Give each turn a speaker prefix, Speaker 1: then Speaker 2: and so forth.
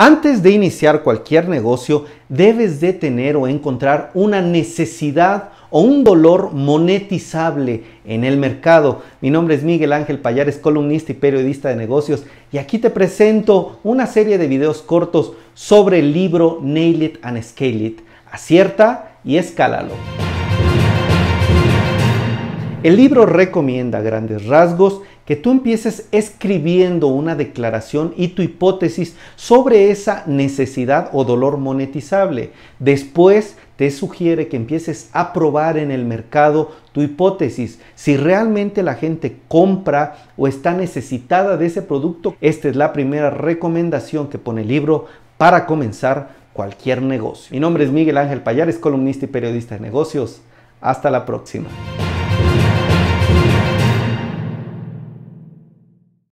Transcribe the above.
Speaker 1: Antes de iniciar cualquier negocio, debes de tener o encontrar una necesidad o un dolor monetizable en el mercado. Mi nombre es Miguel Ángel Payares, columnista y periodista de negocios, y aquí te presento una serie de videos cortos sobre el libro Nail It and Scale It. Acierta y escálalo. El libro recomienda a grandes rasgos que tú empieces escribiendo una declaración y tu hipótesis sobre esa necesidad o dolor monetizable. Después te sugiere que empieces a probar en el mercado tu hipótesis. Si realmente la gente compra o está necesitada de ese producto, esta es la primera recomendación que pone el libro para comenzar cualquier negocio. Mi nombre es Miguel Ángel es columnista y periodista de negocios. Hasta la próxima.